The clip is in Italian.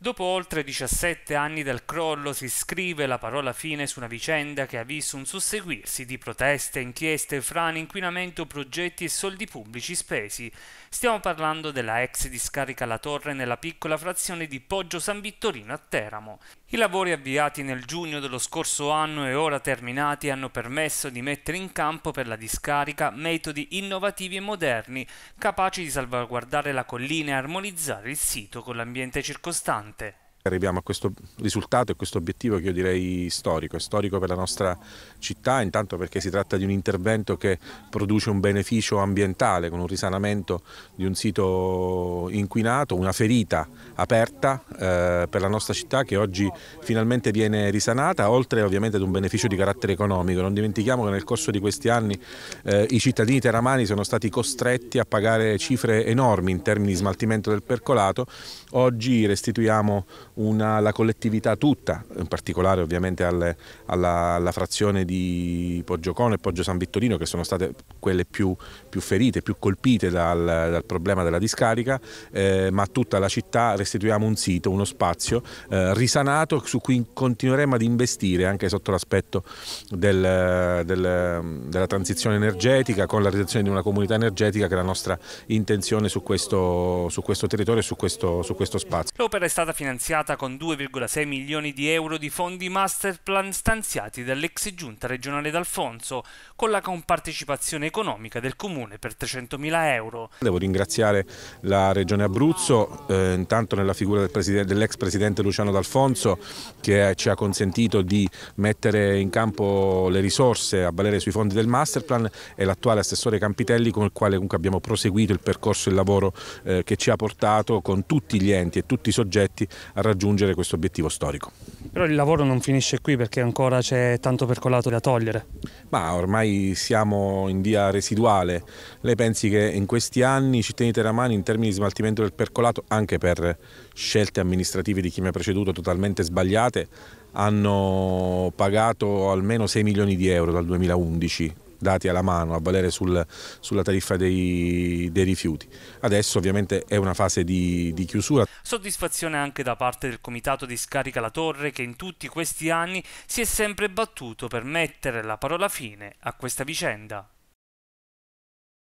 Dopo oltre 17 anni dal crollo si scrive la parola fine su una vicenda che ha visto un susseguirsi di proteste, inchieste, frane, inquinamento, progetti e soldi pubblici spesi. Stiamo parlando della ex discarica La Torre nella piccola frazione di Poggio San Vittorino a Teramo. I lavori avviati nel giugno dello scorso anno e ora terminati hanno permesso di mettere in campo per la discarica metodi innovativi e moderni, capaci di salvaguardare la collina e armonizzare il sito con l'ambiente circostante costante Arriviamo a questo risultato e questo obiettivo che io direi storico, è storico per la nostra città intanto perché si tratta di un intervento che produce un beneficio ambientale con un risanamento di un sito inquinato, una ferita aperta eh, per la nostra città che oggi finalmente viene risanata, oltre ovviamente ad un beneficio di carattere economico. Non dimentichiamo che nel corso di questi anni eh, i cittadini teramani sono stati costretti a pagare cifre enormi in termini di smaltimento del percolato, oggi restituiamo una, la collettività tutta, in particolare ovviamente alle, alla, alla, frazione di Poggiocone e Poggio San Vittorino che sono state quelle più, più ferite, più colpite dal, dal problema della discarica, eh, ma a tutta la città restituiamo un sito, uno spazio eh, risanato su cui continueremo ad investire anche sotto l'aspetto del, del, della transizione energetica con la realizzazione di una comunità energetica che è la nostra intenzione su questo, su questo territorio e su questo, su questo spazio. L'opera è stata finanziata con 2,6 milioni di euro di fondi masterplan stanziati dall'ex giunta regionale d'Alfonso con la compartecipazione economica del comune per 300.000 euro. Devo ringraziare la Regione Abruzzo, eh, intanto nella figura del presidente, dell'ex presidente Luciano D'Alfonso che ci ha consentito di mettere in campo le risorse a valere sui fondi del masterplan e l'attuale assessore Campitelli con il quale comunque abbiamo proseguito il percorso e il lavoro eh, che ci ha portato con tutti gli enti e tutti i soggetti a raggiungere questo obiettivo storico. Però il lavoro non finisce qui perché ancora c'è tanto percolato da togliere. Ma ormai siamo in via via residuale. Lei pensi che in questi anni i cittadini teramani in termini di smaltimento del percolato, anche per scelte amministrative di chi mi ha preceduto totalmente sbagliate, hanno pagato almeno 6 milioni di euro dal 2011 dati alla mano a valere sul, sulla tariffa dei, dei, rifiuti. Adesso ovviamente è una fase di, di, chiusura. Soddisfazione anche da parte del comitato di Scarica la Torre che in tutti questi anni si è sempre battuto per mettere la parola fine a questa vicenda.